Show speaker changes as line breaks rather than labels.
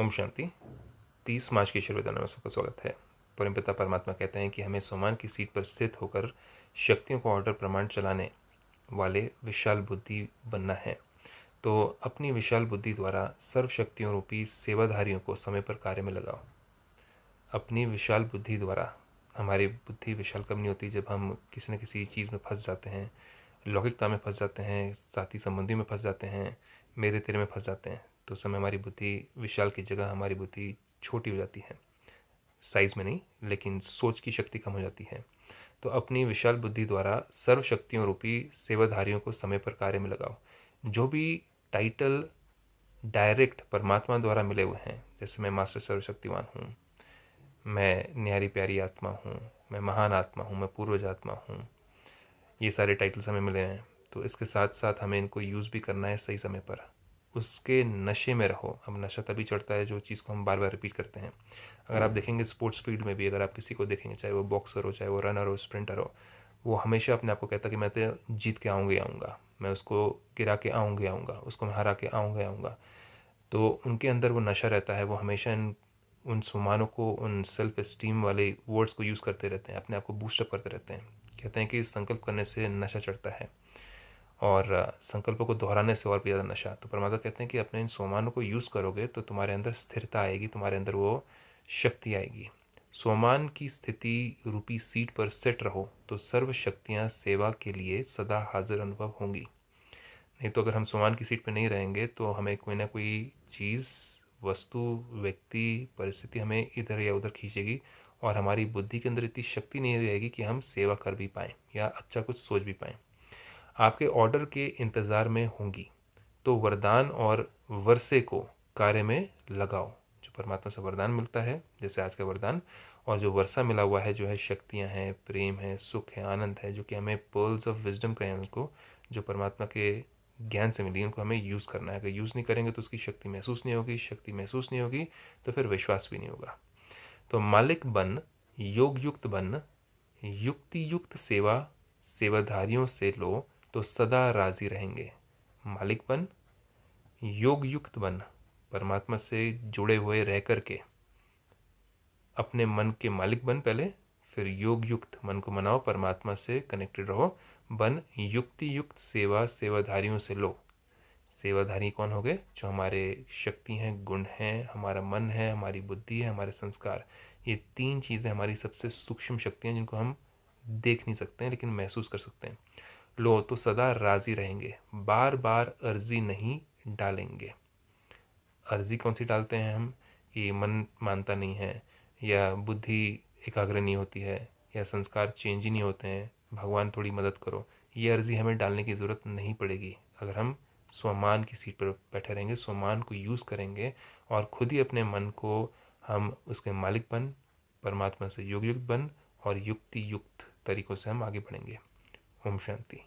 ओम शांति तीस मार्च के ईश्वर में सबका स्वागत है परमपिता परमात्मा कहते हैं कि हमें सोमान की सीट पर स्थित होकर शक्तियों को ऑर्डर प्रमाण चलाने वाले विशाल बुद्धि बनना है तो अपनी विशाल बुद्धि द्वारा सर्वशक्तियों रूपी सेवाधारियों को समय पर कार्य में लगाओ अपनी विशाल बुद्धि द्वारा हमारी बुद्धि विशाल कम नहीं होती जब हम किसी न किसी चीज़ में फंस जाते हैं लौकिकता में फंस जाते हैं साथी संबंधी में फंस जाते हैं मेरे तेरे में फंस जाते हैं तो उस समय हमारी बुद्धि विशाल की जगह हमारी बुद्धि छोटी हो जाती है साइज़ में नहीं लेकिन सोच की शक्ति कम हो जाती है तो अपनी विशाल बुद्धि द्वारा सर्व शक्तियों रूपी सेवाधारियों को समय पर कार्य में लगाओ जो भी टाइटल डायरेक्ट परमात्मा द्वारा मिले हुए हैं जैसे मैं मास्टर सर्वशक्तिवान हूँ मैं न्यारी प्यारी आत्मा हूँ मैं महान आत्मा हूँ मैं पूर्वज आत्मा हूँ ये सारे टाइटल्स हमें मिले हैं तो इसके साथ साथ हमें इनको यूज़ भी करना है सही समय पर उसके नशे में रहो अब नशा तभी चढ़ता है जो चीज़ को हम बार बार रिपीट करते हैं अगर आप हम्म। देखेंगे स्पोर्ट्स फील्ड में भी अगर आप किसी को देखेंगे चाहे वो बॉक्सर हो चाहे वो रनर हो स्प्रिंटर हो वो हमेशा अपने आप को कहता है कि मैं तो जीत के आऊँगा आऊँगा मैं उसको गिरा के आऊँगा आऊँगा उसको मैं हरा के आऊँगा आऊँगा तो उनके अंदर वो नशा रहता है वो हमेशा इन उन सामानों को उन सेल्फ इस्टीम वाले वर्ड्स को यूज़ करते रहते हैं अपने आप को बूस्टअप करते रहते हैं कहते हैं कि संकल्प करने से नशा चढ़ता है और संकल्पों को दोहराने से और भी ज़्यादा नशा तो परमात्मा कहते हैं कि अपने इन सोमानों को यूज़ करोगे तो तुम्हारे अंदर स्थिरता आएगी तुम्हारे अंदर वो शक्ति आएगी सोमान की स्थिति रूपी सीट पर सेट रहो तो सर्व शक्तियाँ सेवा के लिए सदा हाजिर अनुभव होंगी नहीं तो अगर हम सोमान की सीट पर नहीं रहेंगे तो हमें कोई ना कोई चीज़ वस्तु व्यक्ति परिस्थिति हमें इधर या उधर खींचेगी और हमारी बुद्धि के अंदर इतनी शक्ति नहीं रहेगी कि हम सेवा कर भी पाएँ या अच्छा कुछ सोच भी पाएँ आपके ऑर्डर के इंतज़ार में होंगी तो वरदान और वर्षे को कार्य में लगाओ जो परमात्मा से वरदान मिलता है जैसे आज का वरदान और जो वर्षा मिला हुआ है जो है शक्तियाँ हैं प्रेम है सुख है आनंद है जो कि हमें पर्ल्स ऑफ विजडम कहें उनको जो परमात्मा के ज्ञान से मिली उनको हमें यूज़ करना है अगर यूज़ नहीं करेंगे तो उसकी शक्ति महसूस नहीं होगी शक्ति महसूस नहीं होगी तो फिर विश्वास भी नहीं होगा तो मालिक बन योग युक्त बन युक्ति युक्त सेवा सेवाधारियों से लो तो सदा राज़ी रहेंगे मालिक बन योग युक्त बन परमात्मा से जुड़े हुए रह कर के अपने मन के मालिक बन पहले फिर योग युक्त मन को मनाओ परमात्मा से कनेक्टेड रहो बन युक्ति युक्त सेवा सेवाधारियों से लो सेवाधारी कौन हो गए जो हमारे शक्ति हैं गुण हैं हमारा मन है हमारी बुद्धि है हमारे संस्कार ये तीन चीज़ें हमारी सबसे सूक्ष्म शक्तियाँ जिनको हम देख नहीं सकते हैं लेकिन महसूस कर सकते हैं लो तो सदा राज़ी रहेंगे बार बार अर्जी नहीं डालेंगे अर्जी कौन सी डालते हैं हम कि मन मानता नहीं है या बुद्धि एकाग्र नहीं होती है या संस्कार चेंज ही नहीं होते हैं भगवान थोड़ी मदद करो ये अर्जी हमें डालने की ज़रूरत नहीं पड़ेगी अगर हम स्वमान की सीट पर बैठे रहेंगे स्वमान को यूज़ करेंगे और खुद ही अपने मन को हम उसके मालिक बन परमात्मा से युग युक्त बन और युक्ति युक्त तरीक़ों से हम आगे बढ़ेंगे ओम शांति